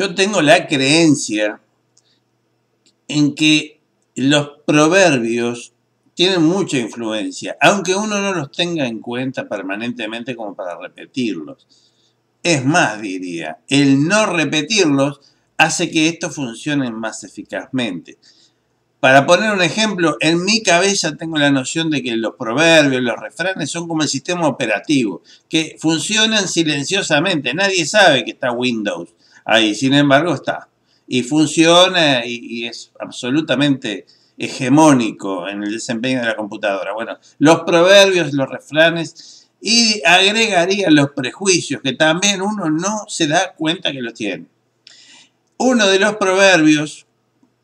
Yo tengo la creencia en que los proverbios tienen mucha influencia, aunque uno no los tenga en cuenta permanentemente como para repetirlos. Es más, diría, el no repetirlos hace que esto funcione más eficazmente. Para poner un ejemplo, en mi cabeza tengo la noción de que los proverbios, los refranes son como el sistema operativo, que funcionan silenciosamente, nadie sabe que está Windows ahí. Sin embargo, está. Y funciona y, es absolutamente hegemónico en el desempeño de la computadora. Bueno, los proverbios, los refranes y agregaría los prejuicios que también uno no se da cuenta que los tiene. Uno de los proverbios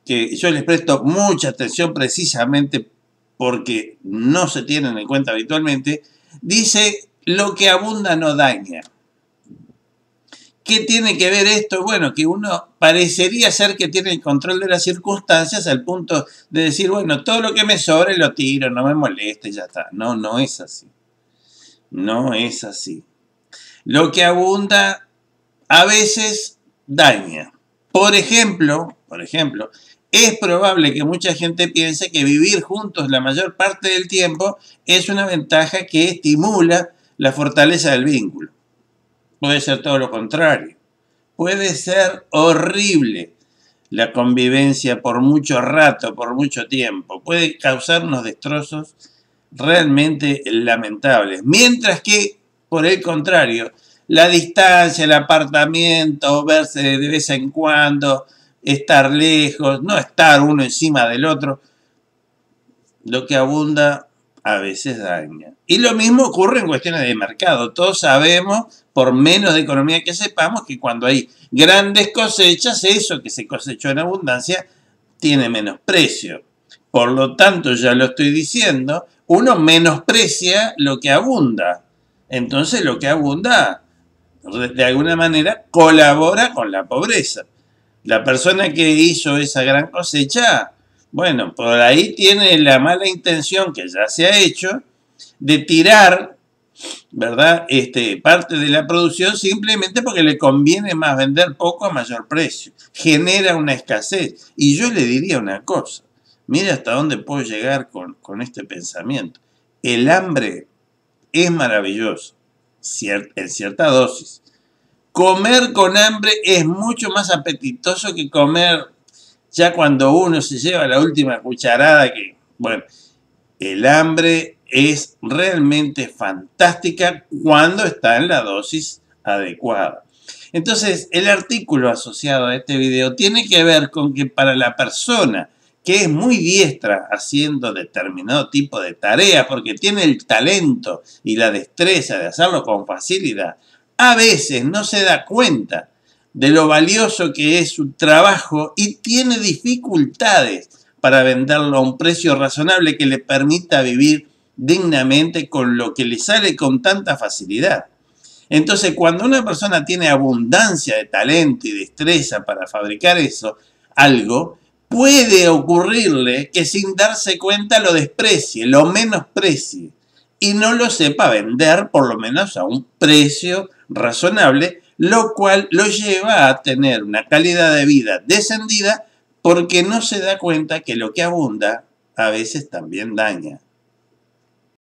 que yo les presto mucha atención precisamente porque no se tienen en cuenta habitualmente, dice lo que abunda no daña. ¿Qué tiene que ver esto? Bueno, que uno parecería ser que tiene el control de las circunstancias al punto de decir, bueno, todo lo que me sobre lo tiro, no me moleste, ya está. No, no es así. No es así. Lo que abunda a veces daña. Por ejemplo, por ejemplo, es probable que mucha gente piense que vivir juntos la mayor parte del tiempo es una ventaja que estimula la fortaleza del vínculo. Puede ser todo lo contrario. Puede ser horrible la convivencia por mucho rato, por mucho tiempo. Puede causarnos destrozos realmente lamentables. Mientras que, por el contrario, la distancia, el apartamiento, verse de vez en cuando, estar lejos, no estar uno encima del otro, lo que abunda a veces daña. Y lo mismo ocurre en cuestiones de mercado. Todos sabemos, por menos de economía que sepamos, que cuando hay grandes cosechas, eso que se cosechó en abundancia tiene menos precio. Por lo tanto, ya lo estoy diciendo, uno menosprecia lo que abunda. Entonces lo que abunda, de alguna manera, colabora con la pobreza. La persona que hizo esa gran cosecha bueno, por ahí tiene la mala intención que ya se ha hecho de tirar, ¿verdad? Este, parte de la producción simplemente porque le conviene más vender poco a mayor precio. Genera una escasez. Y yo le diría una cosa. Mire hasta dónde puedo llegar con, este pensamiento. El hambre es maravilloso, en cierta dosis. Comer con hambre es mucho más apetitoso que comer ya cuando uno se lleva la última cucharada, que, bueno, el hambre es realmente fantástica cuando está en la dosis adecuada. Entonces, el artículo asociado a este video tiene que ver con que para la persona que es muy diestra haciendo determinado tipo de tareas porque tiene el talento y la destreza de hacerlo con facilidad, a veces no se da cuenta de lo valioso que es su trabajo y tiene dificultades para venderlo a un precio razonable que le permita vivir dignamente con lo que le sale con tanta facilidad. Entonces, cuando una persona tiene abundancia de talento y destreza para fabricar eso, algo, puede ocurrirle que sin darse cuenta lo desprecie, lo menosprecie y no lo sepa vender por lo menos a un precio razonable lo cual lo lleva a tener una calidad de vida descendida porque no se da cuenta que lo que abunda a veces también daña.